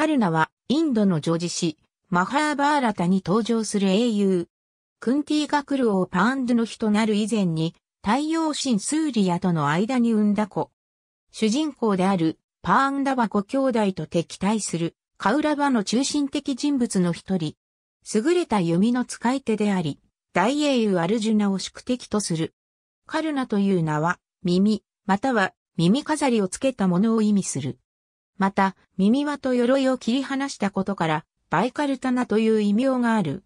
カルナはインドの女児誌、マハーバーラタに登場する英雄。クンティクルオーパーンドの日となる以前に、太陽神スーリアとの間に生んだ子。主人公であるパーンダバ5兄弟と敵対するカウラバの中心的人物の一人。優れた弓の使い手であり、大英雄アルジュナを宿敵とする。カルナという名は、耳、または耳飾りをつけたものを意味する。また、耳輪と鎧を切り離したことから、バイカルタナという異名がある。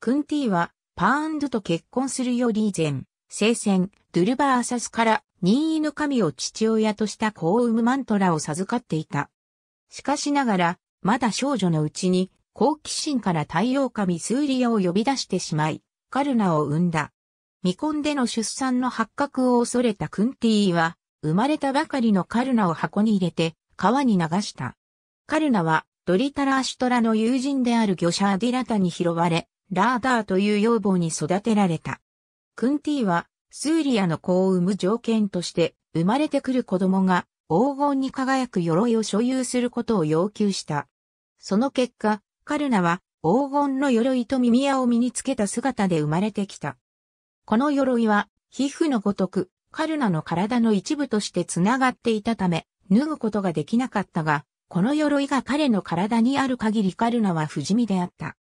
クンティは、パーンドと結婚するより以前、聖戦、ドゥルバーサスから任意の神を父親とした子を産むマントラを授かっていた。しかしながら、まだ少女のうちに、好奇心から太陽神スーリアを呼び出してしまい、カルナを産んだ。未婚での出産の発覚を恐れたクンティは、生まれたばかりのカルナを箱に入れて、川に流した。カルナはドリタラアシュトラの友人である魚者アディラタに拾われ、ラーダーという要望に育てられた。クンティはスーリアの子を産む条件として生まれてくる子供が黄金に輝く鎧を所有することを要求した。その結果、カルナは黄金の鎧と耳輪を身につけた姿で生まれてきた。この鎧は皮膚のごとくカルナの体の一部として繋がっていたため、脱ぐことができなかったが、この鎧が彼の体にある限りカルナは不死身であった。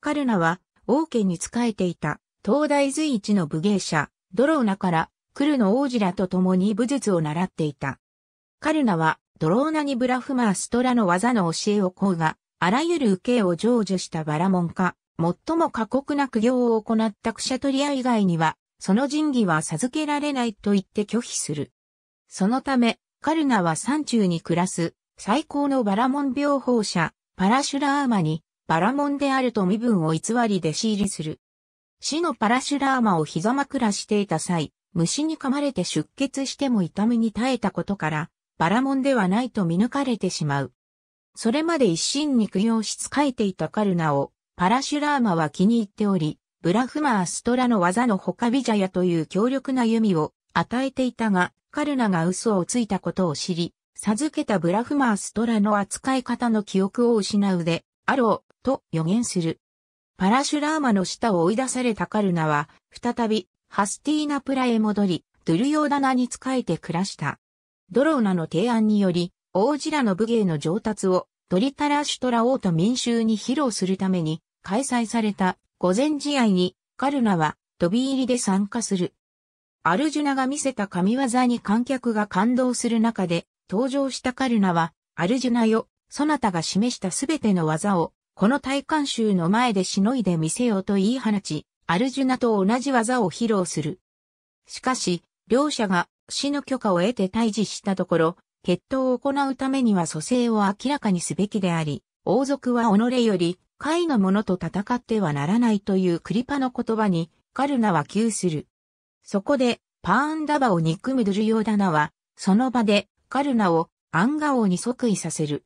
カルナは、王家に仕えていた、東大随一の武芸者、ドローナから、クルの王子らと共に武術を習っていた。カルナは、ドローナにブラフマーストラの技の教えを請うが、あらゆる受けを成就したバラモンか、最も過酷な苦行を行ったクシャトリア以外には、その神器は授けられないと言って拒否する。そのため、カルナは山中に暮らす最高のバラモン病法者、パラシュラーマに、バラモンであると身分を偽り弟子入りする。死のパラシュラーマを膝枕していた際、虫に噛まれて出血しても痛みに耐えたことから、バラモンではないと見抜かれてしまう。それまで一心に供養し仕えていたカルナを、パラシュラーマは気に入っており、ブラフマーストラの技の他ビジャヤという強力な弓を与えていたが、カルナが嘘をついたことを知り、授けたブラフマーストラの扱い方の記憶を失うで、あろう、と予言する。パラシュラーマの下を追い出されたカルナは、再び、ハスティーナプラへ戻り、ドゥルヨーダナに仕えて暮らした。ドローナの提案により、王子らの武芸の上達を、ドリタラシュトラ王と民衆に披露するために、開催された、午前試合に、カルナは、飛び入りで参加する。アルジュナが見せた神業に観客が感動する中で、登場したカルナは、アルジュナよ、そなたが示したすべての技を、この大観衆の前でしのいでみせようと言い放ち、アルジュナと同じ技を披露する。しかし、両者が死の許可を得て退治したところ、決闘を行うためには蘇生を明らかにすべきであり、王族は己より、下位の者と戦ってはならないというクリパの言葉に、カルナは急する。そこで、パーンダバを憎むドゥルヨーダナは、その場で、カルナを、アンガ王に即位させる。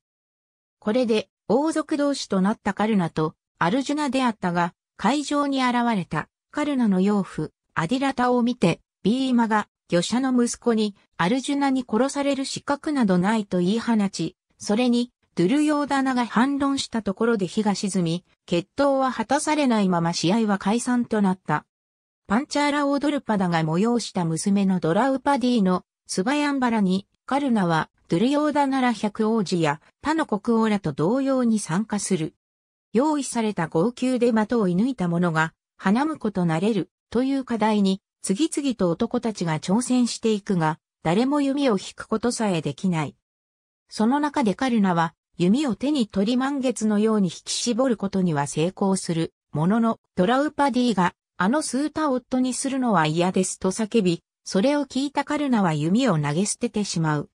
これで、王族同士となったカルナと、アルジュナであったが、会場に現れた、カルナの養父、アディラタを見て、ビーマが、魚者の息子に、アルジュナに殺される資格などないと言い放ち、それに、ドゥルヨーダナが反論したところで火が沈み、決闘は果たされないまま試合は解散となった。パンチャーラ・オードルパダが催した娘のドラウパディのスバヤンバラに、カルナはドゥルヨーダナラ百王子や他の国王らと同様に参加する。用意された号泣で的を射抜いた者が、花婿となれるという課題に、次々と男たちが挑戦していくが、誰も弓を引くことさえできない。その中でカルナは、弓を手に取り満月のように引き絞ることには成功する。ものの、ドラウパディがあのスータ夫にするのは嫌ですと叫び、それを聞いたカルナは弓を投げ捨ててしまう。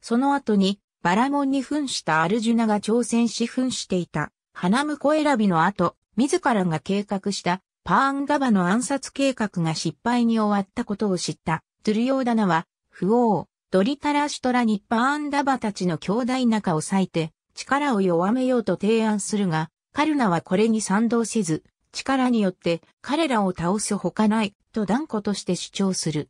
その後に、バラモンに扮したアルジュナが挑戦し扮していた、花婿選びの後、自らが計画したパーンガバの暗殺計画が失敗に終わったことを知った、トゥルヨーダナは、不王、ドリタラシュトラにパーンダバたちの兄弟仲を割いて、力を弱めようと提案するが、カルナはこれに賛同せず、力によって彼らを倒すほかないと断固として主張する。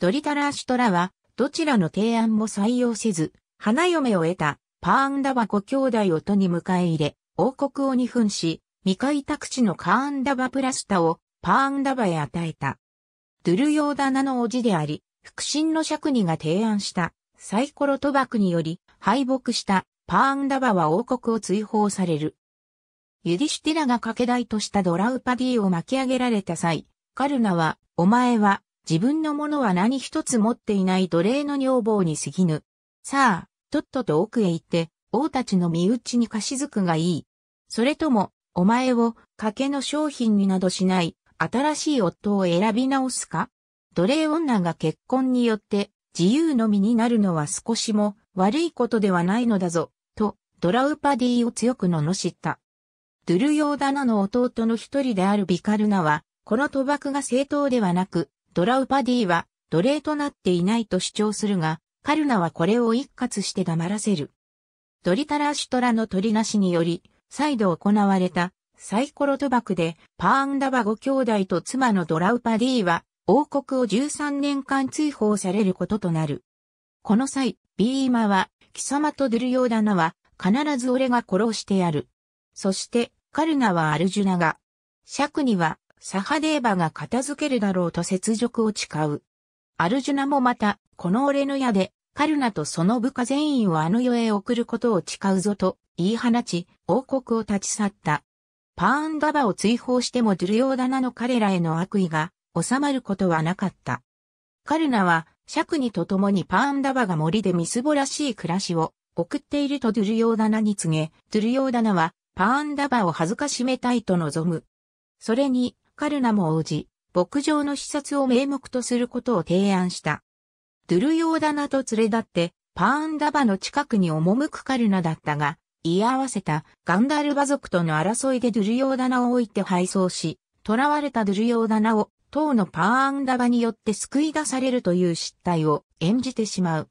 ドリタラーシュトラはどちらの提案も採用せず、花嫁を得たパーンダバコ兄弟を都に迎え入れ、王国を二分し、未開拓地のカーンダバプラスタをパーンダバへ与えた。ドゥルヨーダナの叔父であり、腹心の尺二が提案したサイコロ賭博により敗北したパーンダバは王国を追放される。ユディシュティラが掛け台としたドラウパディを巻き上げられた際、カルナは、お前は、自分のものは何一つ持っていない奴隷の女房に過ぎぬ。さあ、とっとと奥へ行って、王たちの身内に貸しづくがいい。それとも、お前を、賭けの商品になどしない、新しい夫を選び直すか奴隷女が結婚によって、自由の身になるのは少しも悪いことではないのだぞ、と、ドラウパディを強く罵った。ドゥルヨーダナの弟の一人であるビカルナは、この賭博が正当ではなく、ドラウパディは奴隷となっていないと主張するが、カルナはこれを一括して黙らせる。ドリタラシュトラの取りなしにより、再度行われたサイコロ賭博でパーンダバ5兄弟と妻のドラウパディは王国を13年間追放されることとなる。この際、ビーマは貴様とドゥルヨーダナは必ず俺が殺してやる。そして、カルナはアルジュナが、シャクには、サハデーバが片付けるだろうと雪辱を誓う。アルジュナもまた、この俺の矢で、カルナとその部下全員をあの世へ送ることを誓うぞと言い放ち、王国を立ち去った。パーンダバを追放してもドゥルヨーダナの彼らへの悪意が収まることはなかった。カルナは、シャクニと共にパーンダバが森でみすぼらしい暮らしを送っているとドゥルヨーダナに告げ、ドゥルヨーダナはパーンダバを恥ずかしめたいと望む。それに、カルナも応じ、牧場の視察を名目とすることを提案した。ドゥルヨーダナと連れ立って、パーンダバの近くに赴くカルナだったが、居合わせたガンダルバ族との争いでドゥルヨーダナを置いて敗走し、囚われたドゥルヨーダナを当のパーンダバによって救い出されるという失態を演じてしまう。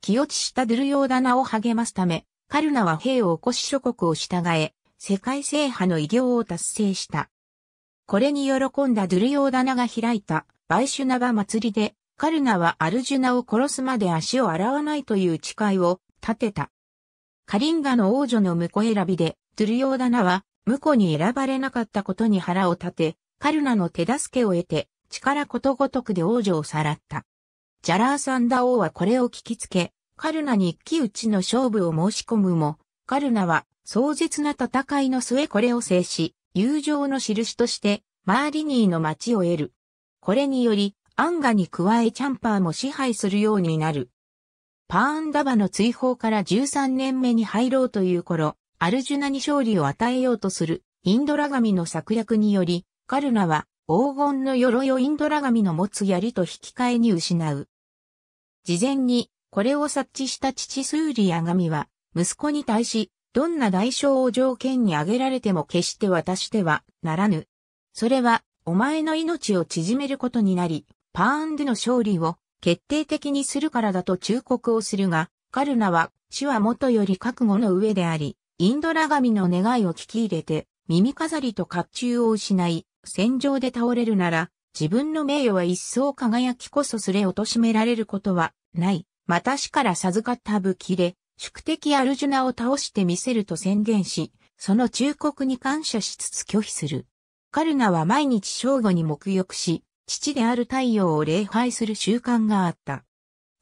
気落ちしたドゥルヨーダナを励ますため、カルナは兵を起こし諸国を従え、世界制覇の偉業を達成した。これに喜んだドゥルヨーダナが開いたバイシュナバ祭りで、カルナはアルジュナを殺すまで足を洗わないという誓いを立てた。カリンガの王女の婿選びで、ドゥルヨーダナは婿に選ばれなかったことに腹を立て、カルナの手助けを得て、力ことごとくで王女をさらった。ジャラーサンダ王はこれを聞きつけ、カルナに一騎打ちの勝負を申し込むも、カルナは壮絶な戦いの末これを制し、友情の印としてマーリニーの町を得る。これにより、アンガに加えチャンパーも支配するようになる。パーンダバの追放から13年目に入ろうという頃、アルジュナに勝利を与えようとするインドラ神の策略により、カルナは黄金の鎧をインドラ神の持つ槍と引き換えに失う。事前にこれを察知した父スーリア神は息子に対し、どんな代償を条件に挙げられても決して渡してはならぬ。それは、お前の命を縮めることになり、パーンドの勝利を決定的にするからだと忠告をするが、カルナは死はもとより覚悟の上であり、インドラ神の願いを聞き入れて、耳飾りと甲冑を失い、戦場で倒れるなら、自分の名誉は一層輝きこそすれ貶められることはない。また死から授かった武器で、宿敵アルジュナを倒してみせると宣言し、その忠告に感謝しつつ拒否する。カルナは毎日正午に沐浴し、父である太陽を礼拝する習慣があった。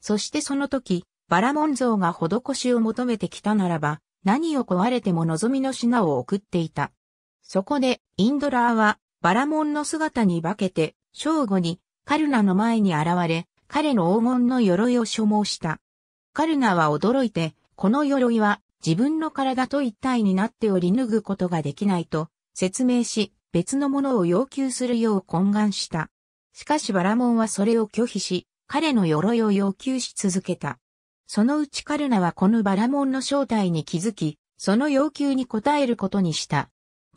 そしてその時、バラモン像が施しを求めてきたならば、何を壊れても望みの品を送っていた。そこで、インドラーは、バラモンの姿に化けて、正午に、カルナの前に現れ、彼の黄金の鎧を所望した。カルナは驚いて、この鎧は自分の体と一体になっており脱ぐことができないと説明し、別のものを要求するよう懇願した。しかしバラモンはそれを拒否し、彼の鎧を要求し続けた。そのうちカルナはこのバラモンの正体に気づき、その要求に応えることにした。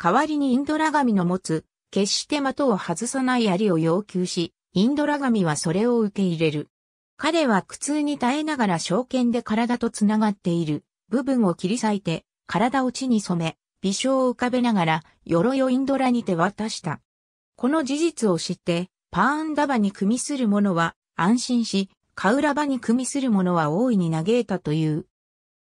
代わりにインドラ神の持つ、決して的を外さない槍を要求し、インドラ神はそれを受け入れる。彼は苦痛に耐えながら証券で体とつながっている部分を切り裂いて、体を地に染め、微笑を浮かべながら、鎧をインドラに手渡した。この事実を知って、パーンダバに組みする者は安心し、カウラバに組みする者は大いに嘆いたという。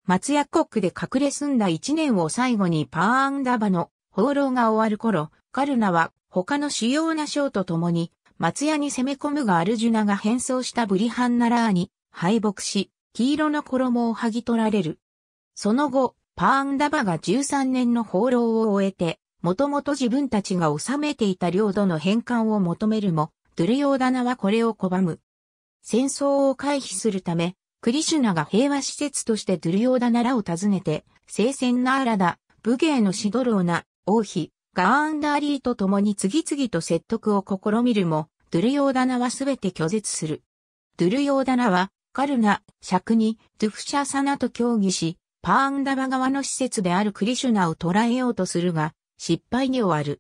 松屋国で隠れ住んだ一年を最後にパーンダバの放浪が終わる頃、カルナは他の主要な将と共に松屋に攻め込むがアルジュナが変装したブリハンナラーに敗北し、黄色の衣を剥ぎ取られる。その後、パーンダバが13年の放浪を終えて、もともと自分たちが治めていた領土の返還を求めるも、ドゥルヨーダナはこれを拒む。戦争を回避するため、クリシュナが平和施設としてドゥルヨーダナラを訪ねて、聖戦ナーラダ、武芸のシドローナ、王妃、ガーンダーリーと共に次々と説得を試みるも、ドゥルヨーダナはすべて拒絶する。ドゥルヨーダナは、カルナ、クに、ドゥフシャサナと協議し、パーンダバ側の施設であるクリシュナを捕らえようとするが、失敗に終わる。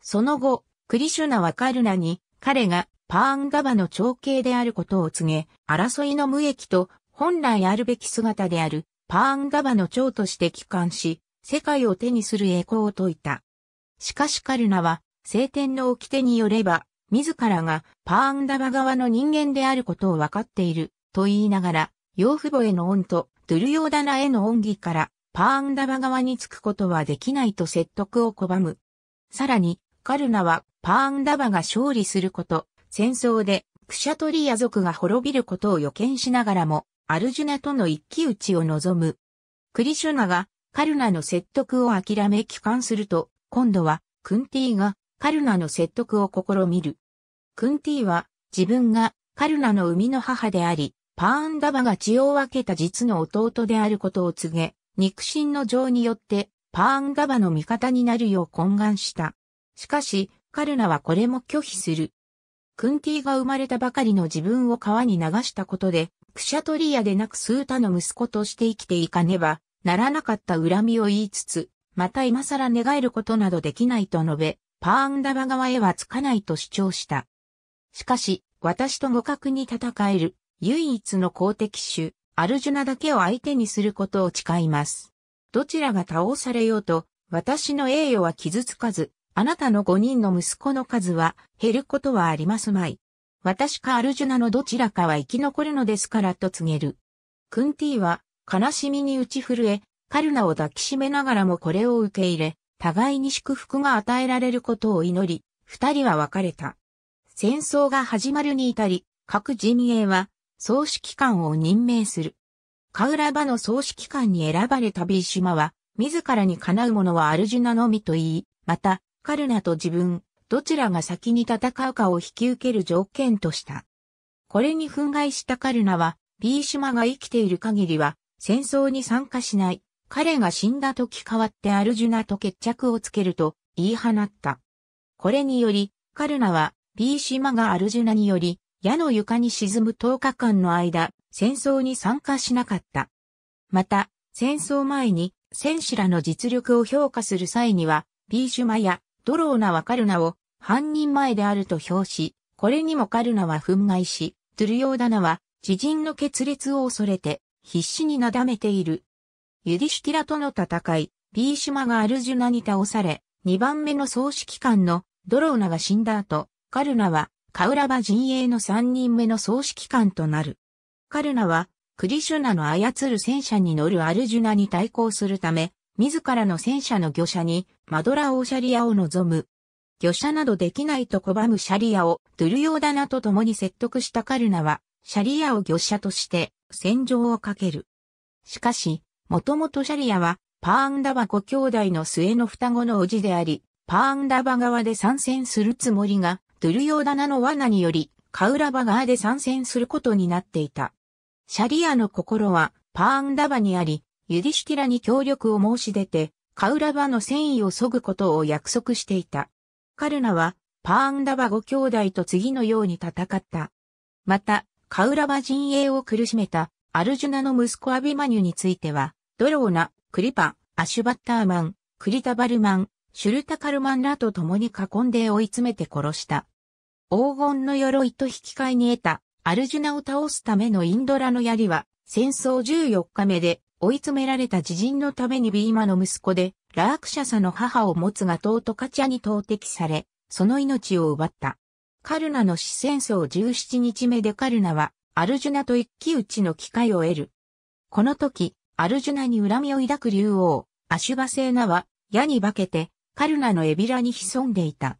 その後、クリシュナはカルナに、彼がパーンダバの長兄であることを告げ、争いの無益と本来あるべき姿であるパーンダバの長として帰還し、世界を手にする栄光を説いた。しかしカルナは、聖典の掟によれば、自らがパーンダバ側の人間であることを分かっている、と言いながら、養父母への恩と、ドゥルヨーダナへの恩義から、パーンダバ側につくことはできないと説得を拒む。さらに、カルナは、パーンダバが勝利すること、戦争で、クシャトリア族が滅びることを予見しながらも、アルジュナとの一騎打ちを望む。クリシュナが、カルナの説得を諦め帰還すると、今度は、クンティがカルナの説得を試みる。クンティは自分がカルナの生みの母であり、パーンダバが血を分けた実の弟であることを告げ、肉親の情によってパーンダバの味方になるよう懇願した。しかし、カルナはこれも拒否する。クンティが生まれたばかりの自分を川に流したことで、クシャトリアでなくスータの息子として生きていかねばならなかった恨みを言いつつ、また今更寝返ることなどできないと述べ、パーンダバ側へはつかないと主張した。しかし、私と互角に戦える、唯一の公敵種、アルジュナだけを相手にすることを誓います。どちらが倒されようと、私の栄誉は傷つかず、あなたの5人の息子の数は減ることはありますまい。私かアルジュナのどちらかは生き残るのですからと告げる。クンティは悲しみに打ち震え、カルナを抱きしめながらもこれを受け入れ、互いに祝福が与えられることを祈り、二人は別れた。戦争が始まるに至り、各陣営は総指揮官を任命する。カウラバの総指揮官に選ばれたビーシュマは、自らに叶うものはアルジュナのみと言い、また、カルナと自分、どちらが先に戦うかを引き受ける条件とした。これに憤慨したカルナは、ビーシュマが生きている限りは、戦争に参加しない、彼が死んだ時代わってアルジュナと決着をつけると言い放った。これにより、カルナは、ビーシマがアルジュナにより、矢の床に沈む10日間の間、戦争に参加しなかった。また、戦争前に、戦士らの実力を評価する際には、ビーシュマやドローナはカルナを犯人前であると評し、これにもカルナは憤慨し、トゥルヨーダナは知人の決裂を恐れて必死になだめているユディシュティラとの戦い、ビーシュマがアルジュナに倒され、2番目の総指揮官のドローナが死んだ後、カルナはカウラバ陣営の3人目の総指揮官となる。カルナはクリシュナの操る戦車に乗るアルジュナに対抗するため、自らの戦車の魚車にマドラオーシャリアを望む。魚車などできないと拒むシャリアをドゥルヨーダナと共に説得したカルナは、シャリアを魚車として戦場をかける。しかし、もともとシャリアは、パーンダバ5兄弟の末の双子の叔父であり、パーンダバ側で参戦するつもりが、ドゥルヨーダナの罠により、カウラバ側で参戦することになっていた。シャリアの心は、パーンダバにあり、ユディシュティラに協力を申し出て、カウラバの戦意を削ぐことを約束していた。カルナは、パーンダバ5兄弟と次のように戦った。また、カウラバ陣営を苦しめた、アルジュナの息子アビマニュについては、ドローナ、クリパ、アシュバッターマン、クリタバルマン、シュルタカルマンらと共に囲んで追い詰めて殺した。黄金の鎧と引き換えに得たアルジュナを倒すためのインドラの槍は戦争14日目で追い詰められた自人のためにビーマの息子でラークシャサの母を持つガトートカチャに投擲され、その命を奪った。カルナの死戦争17日目でカルナはアルジュナと一騎打ちの機会を得る。この時、アルジュナに恨みを抱く竜王、アシュバセーナは、矢に化けて、カルナのエビラに潜んでいた。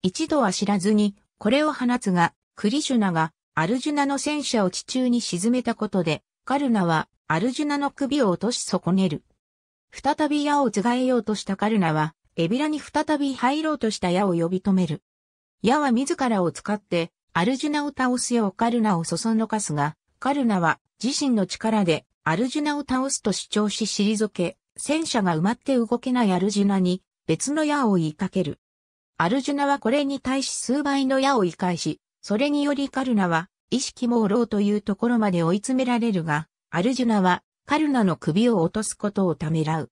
一度は知らずに、これを放つが、クリシュナが、アルジュナの戦車を地中に沈めたことで、カルナは、アルジュナの首を落とし損ねる。再び矢をつがえようとしたカルナは、エビラに再び入ろうとした矢を呼び止める。矢は自らを使って、アルジュナを倒すようカルナをそそのかすが、カルナは自身の力でアルジュナを倒すと主張し退け、戦車が埋まって動けないアルジュナに別の矢を追いかける。アルジュナはこれに対し数倍の矢を追い返し、それによりカルナは意識朦朧というところまで追い詰められるが、アルジュナはカルナの首を落とすことをためらう。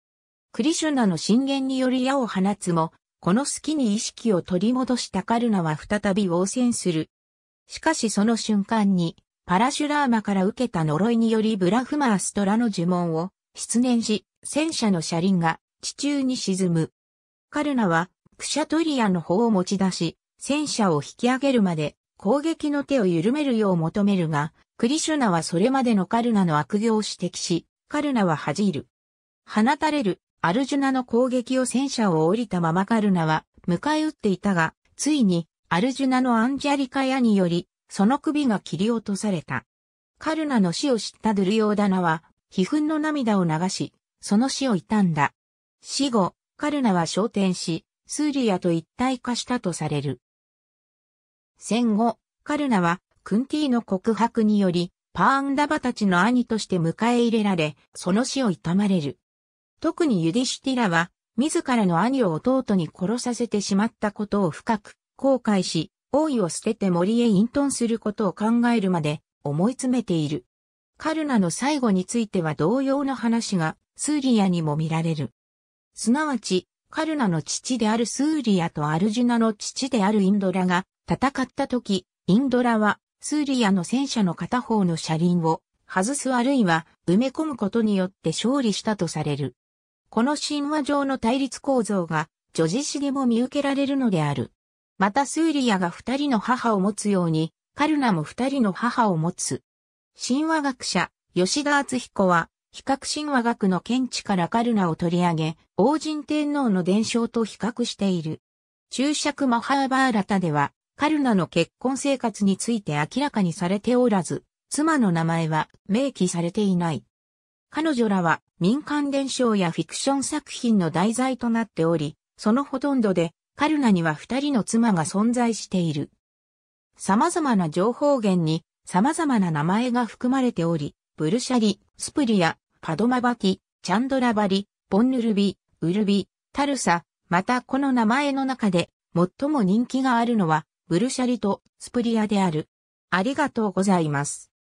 クリシュナの進言により矢を放つも、この隙に意識を取り戻したカルナは再び応戦する。しかしその瞬間に、パラシュラーマから受けた呪いによりブラフマーストラの呪文を失念し、戦車の車輪が地中に沈む。カルナはクシャトリアの方を持ち出し、戦車を引き上げるまで攻撃の手を緩めるよう求めるが、クリシュナはそれまでのカルナの悪行を指摘し、カルナは恥じる。放たれるアルジュナの攻撃を戦車を降りたままカルナは迎え撃っていたが、ついにアルジュナのアンジャリカヤによりその首が切り落とされた。カルナの死を知ったドゥルヨーダナは、悲憤の涙を流し、その死を悼んだ。死後、カルナは昇天し、スーリアと一体化したとされる。戦後、カルナは、クンティの告白により、パーンダバたちの兄として迎え入れられ、その死を悼まれる。特にユディシティラは、自らの兄を弟に殺させてしまったことを深く後悔し、王位を捨てて森へ隠遁することを考えるまで思い詰めている。カルナの最後については同様の話がスーリアにも見られる。すなわち、カルナの父であるスーリアとアルジュナの父であるインドラが戦った時、インドラはスーリアの戦車の片方の車輪を外すあるいは埋め込むことによって勝利したとされる。この神話上の対立構造が女子史でも見受けられるのである。またスーリアが二人の母を持つように、カルナも二人の母を持つ。神話学者、吉田敦彦は、比較神話学の見地からカルナを取り上げ、王神天皇の伝承と比較している。注釈マハーバーラタでは、カルナの結婚生活について明らかにされておらず、妻の名前は明記されていない。彼女らは民間伝承やフィクション作品の題材となっており、そのほとんどでカルナには二人の妻が存在している。様々な情報源に様々な名前が含まれており、ブルシャリ、スプリア、パドマバティ、チャンドラバリ、ボンヌルビ、ウルビ、タルサ、またこの名前の中で最も人気があるのは、ブルシャリとスプリアである。ありがとうございます。